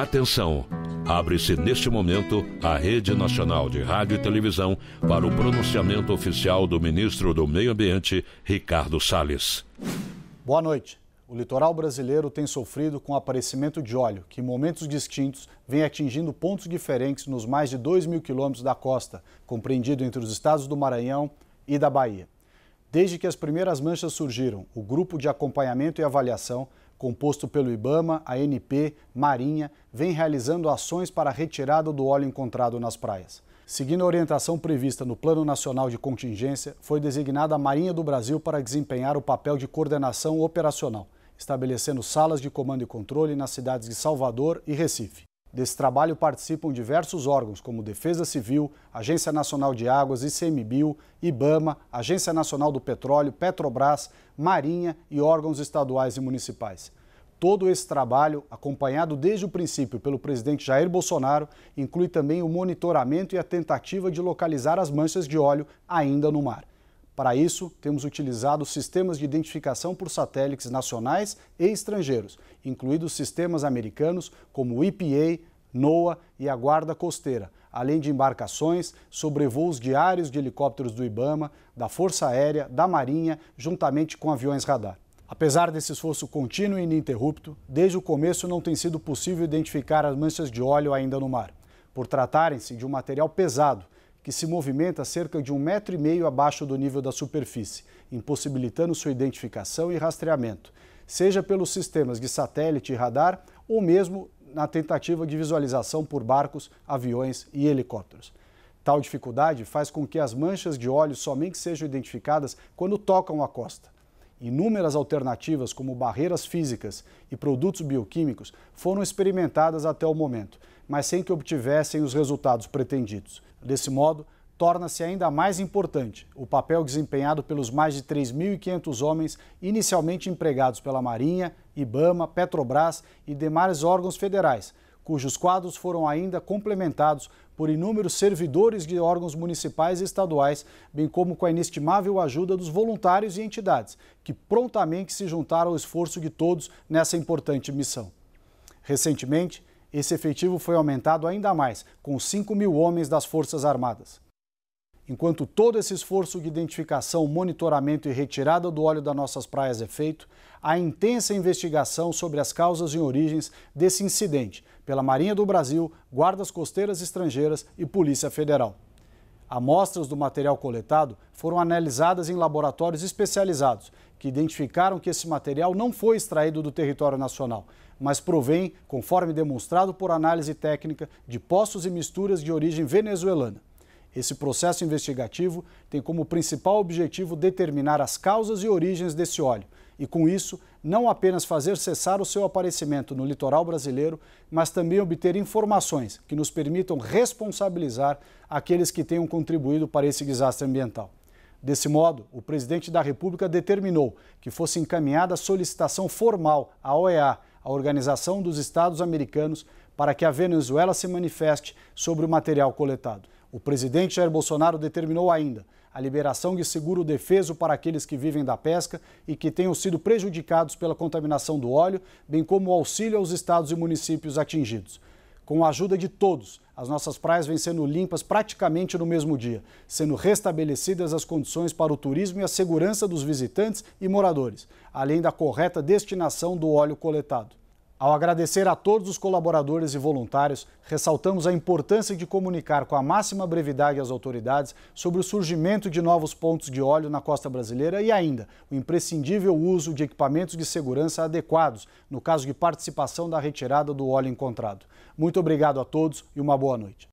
Atenção! Abre-se neste momento a Rede Nacional de Rádio e Televisão para o pronunciamento oficial do ministro do Meio Ambiente, Ricardo Salles. Boa noite. O litoral brasileiro tem sofrido com o aparecimento de óleo, que em momentos distintos vem atingindo pontos diferentes nos mais de 2 mil quilômetros da costa, compreendido entre os estados do Maranhão e da Bahia. Desde que as primeiras manchas surgiram, o Grupo de Acompanhamento e Avaliação composto pelo IBAMA, ANP, Marinha, vem realizando ações para a retirada do óleo encontrado nas praias. Seguindo a orientação prevista no Plano Nacional de Contingência, foi designada a Marinha do Brasil para desempenhar o papel de coordenação operacional, estabelecendo salas de comando e controle nas cidades de Salvador e Recife. Desse trabalho participam diversos órgãos, como Defesa Civil, Agência Nacional de Águas, ICMBio, IBAMA, Agência Nacional do Petróleo, Petrobras, Marinha e órgãos estaduais e municipais. Todo esse trabalho, acompanhado desde o princípio pelo presidente Jair Bolsonaro, inclui também o monitoramento e a tentativa de localizar as manchas de óleo ainda no mar. Para isso, temos utilizado sistemas de identificação por satélites nacionais e estrangeiros, incluídos sistemas americanos como o EPA, NOAA e a Guarda Costeira, além de embarcações, sobrevoos diários de helicópteros do IBAMA, da Força Aérea, da Marinha, juntamente com aviões radar. Apesar desse esforço contínuo e ininterrupto, desde o começo não tem sido possível identificar as manchas de óleo ainda no mar. Por tratarem-se de um material pesado que se movimenta cerca de um metro e meio abaixo do nível da superfície, impossibilitando sua identificação e rastreamento, seja pelos sistemas de satélite e radar ou mesmo na tentativa de visualização por barcos, aviões e helicópteros. Tal dificuldade faz com que as manchas de óleo somente sejam identificadas quando tocam a costa. Inúmeras alternativas, como barreiras físicas e produtos bioquímicos, foram experimentadas até o momento, mas sem que obtivessem os resultados pretendidos. Desse modo, torna-se ainda mais importante o papel desempenhado pelos mais de 3.500 homens inicialmente empregados pela Marinha, Ibama, Petrobras e demais órgãos federais, cujos quadros foram ainda complementados por inúmeros servidores de órgãos municipais e estaduais, bem como com a inestimável ajuda dos voluntários e entidades, que prontamente se juntaram ao esforço de todos nessa importante missão. Recentemente, esse efetivo foi aumentado ainda mais, com 5 mil homens das Forças Armadas. Enquanto todo esse esforço de identificação, monitoramento e retirada do óleo das nossas praias é feito, há intensa investigação sobre as causas e origens desse incidente pela Marinha do Brasil, guardas costeiras estrangeiras e Polícia Federal. Amostras do material coletado foram analisadas em laboratórios especializados, que identificaram que esse material não foi extraído do território nacional, mas provém, conforme demonstrado por análise técnica, de poços e misturas de origem venezuelana. Esse processo investigativo tem como principal objetivo determinar as causas e origens desse óleo, e, com isso, não apenas fazer cessar o seu aparecimento no litoral brasileiro, mas também obter informações que nos permitam responsabilizar aqueles que tenham contribuído para esse desastre ambiental. Desse modo, o presidente da República determinou que fosse encaminhada a solicitação formal à OEA, a Organização dos Estados Americanos, para que a Venezuela se manifeste sobre o material coletado. O presidente Jair Bolsonaro determinou ainda a liberação de seguro defeso para aqueles que vivem da pesca e que tenham sido prejudicados pela contaminação do óleo, bem como o auxílio aos estados e municípios atingidos. Com a ajuda de todos, as nossas praias vêm sendo limpas praticamente no mesmo dia, sendo restabelecidas as condições para o turismo e a segurança dos visitantes e moradores, além da correta destinação do óleo coletado. Ao agradecer a todos os colaboradores e voluntários, ressaltamos a importância de comunicar com a máxima brevidade às autoridades sobre o surgimento de novos pontos de óleo na costa brasileira e ainda o imprescindível uso de equipamentos de segurança adequados no caso de participação da retirada do óleo encontrado. Muito obrigado a todos e uma boa noite.